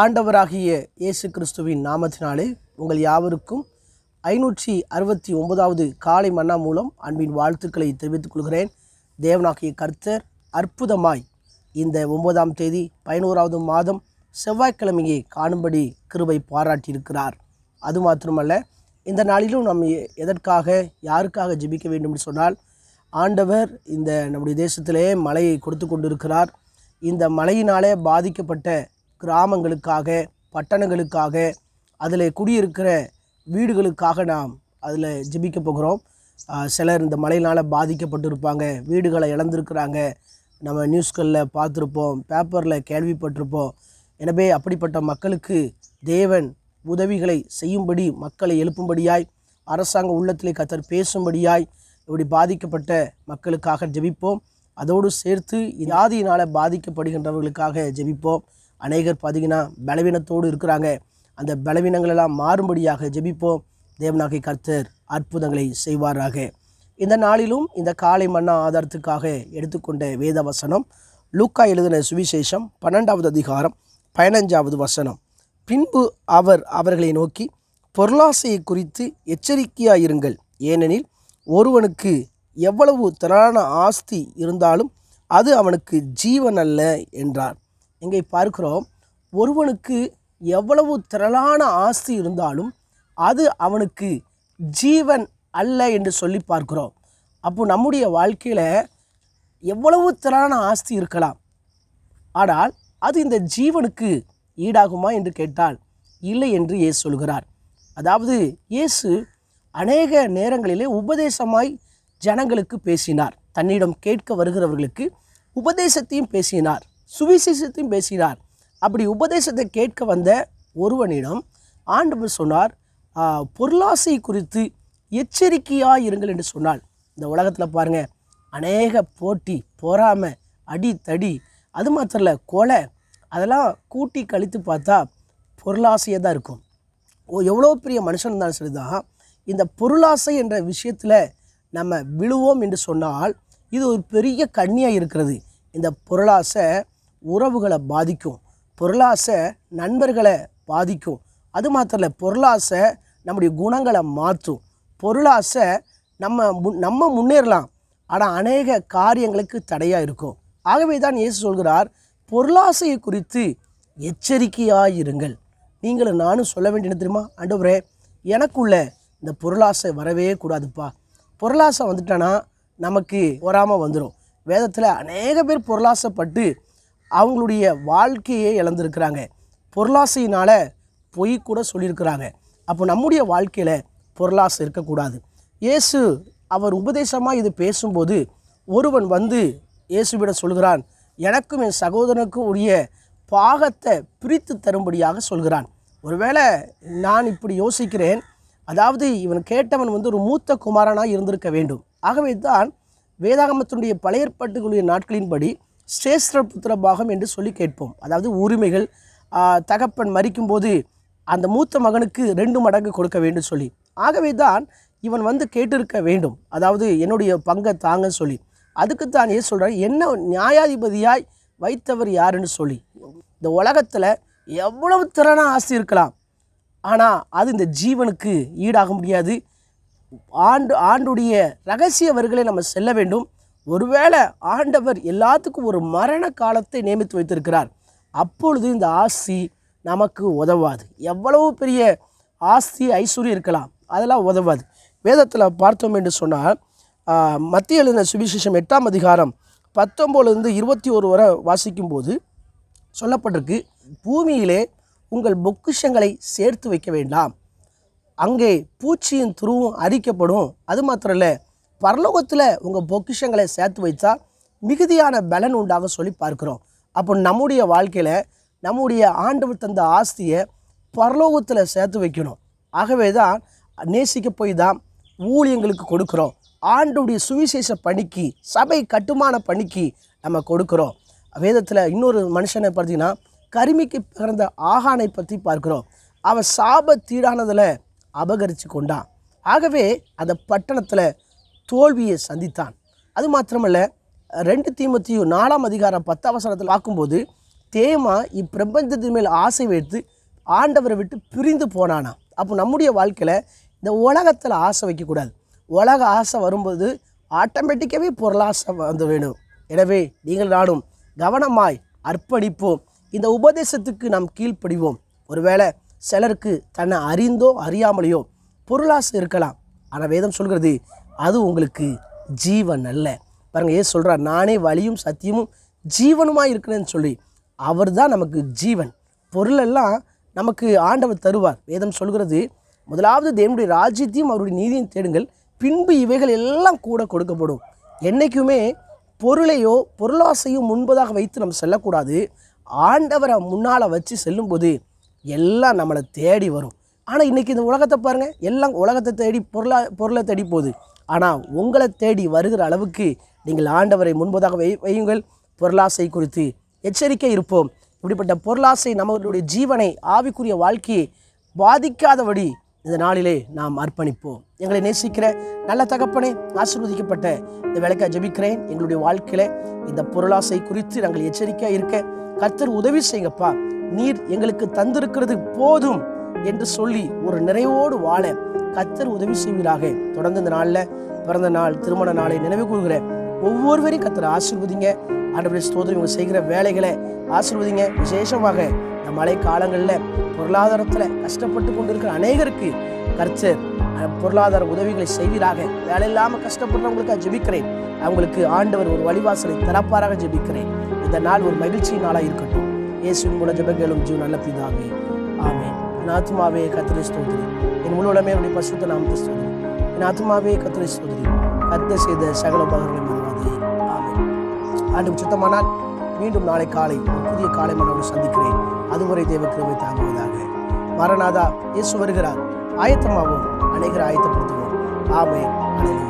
ஆண்டவராகிய இயேசு கிறிஸ்துவின் நாமத்தினாலே உங்கள் யாவருக்கும் ஐநூற்றி அறுபத்தி ஒன்பதாவது காலை மன்னா மூலம் அன்பின் வாழ்த்துக்களை தெரிவித்துக் கொள்கிறேன் தேவனாகிய கர்த்தர் அற்புதமாய் இந்த ஒன்பதாம் தேதி பதினோராவது மாதம் செவ்வாய்க்கிழமையை காணும்படி கிருபை பாராட்டியிருக்கிறார் அது மாத்திரமல்ல இந்த நாளிலும் நாம் எதற்காக யாருக்காக ஜெபிக்க வேண்டும் என்று சொன்னால் ஆண்டவர் இந்த நம்முடைய தேசத்திலே மழையை கொடுத்து கொண்டிருக்கிறார் இந்த மழையினாலே பாதிக்கப்பட்ட கிராமங்களுக்காக பட்டணங்களுக்காக அதில் குடியிருக்கிற வீடுகளுக்காக நாம் அதில் ஜெபிக்க போகிறோம் சிலர் இந்த மழையினால் பாதிக்கப்பட்டிருப்பாங்க வீடுகளை இழந்திருக்கிறாங்க நம்ம நியூஸ்களில் பார்த்துருப்போம் பேப்பரில் கேள்விப்பட்டிருப்போம் எனவே அப்படிப்பட்ட மக்களுக்கு தேவன் உதவிகளை செய்யும்படி மக்களை எழுப்பும்படியாய் அரசாங்க உள்ளத்திலே கத்தர் பேசும்படியாய் இப்படி பாதிக்கப்பட்ட மக்களுக்காக ஜெபிப்போம் அதோடு சேர்த்து யாதியினால் பாதிக்கப்படுகின்றவர்களுக்காக ஜெபிப்போம் அநேகர் பார்த்திங்கன்னா பலவீனத்தோடு இருக்கிறாங்க அந்த பலவீனங்களெல்லாம் மாறும்படியாக ஜெபிப்போம் தேவநாகை கர்த்தர் அற்புதங்களை செய்வாராக இந்த நாளிலும் இந்த காலை மன்னா ஆதாரத்துக்காக எடுத்துக்கொண்ட வேத வசனம் லூக்கா எழுதின சுவிசேஷம் பன்னெண்டாவது அதிகாரம் பதினஞ்சாவது வசனம் பின்பு அவர் அவர்களை நோக்கி பொருளாசையை குறித்து எச்சரிக்கையாயிருங்கள் ஏனெனில் ஒருவனுக்கு எவ்வளவு திரளான ஆஸ்தி இருந்தாலும் அது அவனுக்கு ஜீவன் அல்ல என்றார் இங்கே பார்க்கிறோம் ஒருவனுக்கு எவ்வளவு திரளான ஆஸ்தி இருந்தாலும் அது அவனுக்கு ஜீவன் அல்ல என்று சொல்லி பார்க்கிறோம் அப்போ நம்முடைய வாழ்க்கையில் எவ்வளவு திரளான ஆஸ்தி இருக்கலாம் ஆனால் அது இந்த ஜீவனுக்கு ஈடாகுமா என்று கேட்டால் இல்லை என்று இயேசு சொல்கிறார் அதாவது இயேசு அநேக நேரங்களிலே உபதேசமாய் ஜனங்களுக்கு பேசினார் தன்னிடம் கேட்க வருகிறவர்களுக்கு உபதேசத்தையும் பேசினார் சுவிசேஷத்தையும் பேசுகிறார் அப்படி உபதேசத்தை கேட்க வந்த ஒருவனிடம் ஆண்டவர் சொன்னார் பொருளாசை குறித்து எச்சரிக்கையாக இருங்கள் என்று சொன்னால் இந்த உலகத்தில் பாருங்கள் அநேக போட்டி பொறாமை அடி தடி அது மாத்திரம் இல்லை கொலை அதெல்லாம் கூட்டி கழித்து பார்த்தா பொருளாசையாக தான் இருக்கும் ஓ எவ்வளோ பெரிய மனுஷன் இருந்தாலும் சரி தான் இந்த பொருளாசை என்ற விஷயத்தில் நம்ம விழுவோம் என்று சொன்னால் இது ஒரு பெரிய கண்ணியாக இருக்கிறது இந்த பொருளாசை உறவுகளை பாதிக்கும் பொருளாசை நண்பர்களை பாதிக்கும் அது மாத்திரம் இல்லை பொருளாசை நம்முடைய குணங்களை மாற்றும் பொருளாசை நம்ம நம்ம முன்னேறலாம் ஆனால் அநேக காரியங்களுக்கு தடையாக இருக்கும் ஆகவே தான் இயேசு சொல்கிறார் பொருளாசையை குறித்து எச்சரிக்கையாக இருங்கள் நீங்களும் நானும் சொல்ல வேண்டியது தெரியுமா ஆண்டவரே எனக்குள்ள இந்த பொருளாசை வரவே கூடாதுப்பா பொருளாசை வந்துட்டனா நமக்கு வராமல் வந்துடும் வேதத்தில் அநேக பேர் பொருளாசைப்பட்டு அவங்களுடைய வாழ்க்கையே இழந்திருக்கிறாங்க பொருளாசையினால் பொய் கூட சொல்லியிருக்கிறாங்க அப்போ நம்முடைய வாழ்க்கையில் பொருளாசை இருக்கக்கூடாது இயேசு அவர் உபதேசமாக இது பேசும்போது ஒருவன் வந்து இயேசுவிட சொல்கிறான் எனக்கும் என் சகோதரனுக்கும் உரிய பாகத்தை பிரித்து தரும்படியாக சொல்கிறான் ஒருவேளை நான் இப்படி யோசிக்கிறேன் அதாவது இவன் கேட்டவன் வந்து ஒரு மூத்த குமாரனாக இருந்திருக்க வேண்டும் ஆகவே தான் வேதாகமத்தினுடைய பழையற்பட்டுகளுடைய நாட்களின்படி சேஸ்திர புத்திர பாகம் என்று சொல்லி கேட்போம் அதாவது உரிமைகள் தகப்பன் மறிக்கும் போது அந்த மூத்த மகனுக்கு ரெண்டு மடங்கு கொடுக்க வேண்டும் சொல்லி ஆகவே தான் இவன் வந்து கேட்டிருக்க வேண்டும் அதாவது என்னுடைய பங்கை தாங்க சொல்லி அதுக்கு தான் ஏன் சொல்கிறார் என்ன நியாயாதிபதியாய் வைத்தவர் யாருன்னு சொல்லி இந்த உலகத்தில் எவ்வளவு திறனாக ஆசை இருக்கலாம் ஆனால் அது இந்த ஜீவனுக்கு ஈடாக முடியாது ஆண்டு ஆண்டுடைய ரகசியவர்களை நம்ம செல்ல வேண்டும் ஒருவேளை ஆண்டவர் எல்லாத்துக்கும் ஒரு மரண காலத்தை நியமித்து வைத்திருக்கிறார் அப்பொழுது இந்த ஆசி நமக்கு உதவாது எவ்வளவு பெரிய ஆஸ்தி ஐஸ்வர்யம் இருக்கலாம் அதெல்லாம் உதவாது வேதத்தில் பார்த்தோம் என்று சொன்னால் மத்திய எழுந்த சுவிசேஷம் எட்டாம் அதிகாரம் பத்தொம்போதுலேருந்து இருபத்தி ஒரு வரை வாசிக்கும்போது சொல்லப்பட்டிருக்கு பூமியிலே உங்கள் பொக்குஷங்களை சேர்த்து வைக்க வேண்டாம் அங்கே பூச்சியின் துருவும் அரிக்கப்படும் அது மாத்திரம் இல்லை பரலோகத்தில் உங்கள் பொக்கிஷங்களை சேர்த்து வைத்தா மிகுதியான பலன் உண்டாக சொல்லி பார்க்குறோம் அப்போ நம்முடைய வாழ்க்கையில் நம்முடைய ஆண்டவர் தந்த ஆஸ்தியை பரலோகத்தில் சேர்த்து வைக்கணும் ஆகவே தான் நேசிக்க போய் தான் ஊழியங்களுக்கு கொடுக்குறோம் ஆண்டுடைய சுவிசேஷ பணிக்கு சபை கட்டுமான பணிக்கு நம்ம கொடுக்குறோம் வேதத்தில் இன்னொரு மனுஷனை பார்த்தீங்கன்னா கருமிக்கு பிறந்த ஆகானை பற்றி பார்க்குறோம் அவன் சாப தீடானதில் அபகரித்து கொண்டான் ஆகவே அந்த பட்டணத்தில் தோல்வியை சந்தித்தான் அது மாத்திரமல்ல ரெண்டு தீமத்தையும் நாலாம் அதிகாரம் பத்து அவசரத்தில் பார்க்கும்போது தேமா இப்பிரபஞ்சத்தின் மேல் ஆசை வைத்து ஆண்டவரை விட்டு பிரிந்து போனானா அப்போ நம்முடைய வாழ்க்கையில் இந்த உலகத்தில் ஆசை வைக்கக்கூடாது உலக ஆசை வரும்போது ஆட்டோமேட்டிக்காகவே பொருளாசை வந்து வேணும் எனவே நீங்கள் நாடும் கவனமாய் அர்ப்பணிப்போம் இந்த உபதேசத்துக்கு நாம் கீழ்ப்படிவோம் ஒருவேளை சிலருக்கு தன்னை அறிந்தோ அறியாமலையோ பொருளாசை இருக்கலாம் ஆனால் வேதம் சொல்கிறது அது உங்களுக்கு ஜீவன் அல்ல பாருங்கள் ஏ சொல்கிறார் நானே வழியும் சத்தியமும் ஜீவனுமாக இருக்கிறேன்னு சொல்லி அவர் தான் நமக்கு ஜீவன் பொருளெல்லாம் நமக்கு ஆண்டவர் தருவார் வேதம் சொல்கிறது முதலாவது தேவனுடைய ராஜ்யத்தையும் அவருடைய நீதியும் தேடுங்கள் பின்பு இவைகள் எல்லாம் கூட கொடுக்கப்படும் என்றைக்குமே பொருளையோ பொருளாசையோ முன்பதாக வைத்து நம்ம செல்லக்கூடாது ஆண்டவரை முன்னால் வச்சு செல்லும்போது எல்லாம் நம்மளை தேடி வரும் ஆனால் இன்றைக்கி இந்த உலகத்தை பாருங்கள் எல்லாம் உலகத்தை தேடி பொருளா பொருளை தேடி போகுது ஆனால் உங்களை தேடி வருகிற அளவுக்கு நீங்கள் ஆண்டவரை முன்பதாக வை வையுங்கள் பொருளாசை குறித்து எச்சரிக்கை இருப்போம் இப்படிப்பட்ட பொருளாசை நம்மளுடைய ஜீவனை ஆவிக்குரிய வாழ்க்கையை பாதிக்காதபடி இந்த நாளிலே நாம் அர்ப்பணிப்போம் எங்களை நேசிக்கிற நல்ல தகப்பனே ஆசிர்வதிக்கப்பட்ட இந்த விளக்க ஜபிக்கிறேன் எங்களுடைய வாழ்க்கையில் இந்த பொருளாசை குறித்து நாங்கள் எச்சரிக்கையாக இருக்க கர்த்தர் உதவி செய்யுங்கப்பா நீர் எங்களுக்கு தந்திருக்கிறது போதும் என்று சொல்லி ஒரு நிறைவோடு வாழ கத்தர் உதவி செய்வீராக தொடர்ந்து இந்த நாளில் பிறந்த நாள் திருமண நாளை நினைவு கூறுகிற ஒவ்வொருவரையும் கத்தர் ஆசிர்வதிங்க ஆண்டவருடைய ஸ்தோதம் இவங்க செய்கிற வேலைகளை ஆசிர்வதிங்க விசேஷமாக இந்த மழை காலங்களில் பொருளாதாரத்தில் கஷ்டப்பட்டு கொண்டிருக்கிற அநேகருக்கு கர்ச்சர் பொருளாதார உதவிகளை செய்வீராக வேலை இல்லாமல் கஷ்டப்படுறவங்களுக்கு ஜெபிக்கிறேன் அவங்களுக்கு ஆண்டவர் ஒரு வழிவாசலை திறப்பாராக ஜெபிக்கிறேன் இந்த நாள் ஒரு மகிழ்ச்சி நாளாக இருக்கட்டும் இயேசுவின் மூல ஜபங்களும் ஜீவ் நல்ல பிதாவே என் ஆத்மாவே கத்திரி ஸ்தோதிரி என் உள்ளுடமே உடைய பசுத்த நாமத்தை ஸ்தோதிரி என் ஆத்மாவே கத்திரி ஸ்தோதிரி கத்த செய்த சகல உபகாரங்களை மறவாதே ஆமே ஆண்டு சுத்தமானால் மீண்டும் நாளை காலை புதிய காலை மன்னோடு சந்திக்கிறேன் அதுவரை தேவ கிருமை தாங்குவதாக மரநாதா இயேசு வருகிறார் ஆயத்தமாகவும் அனைகரை ஆயத்தப்படுத்துவோம் ஆமே அனைவரும்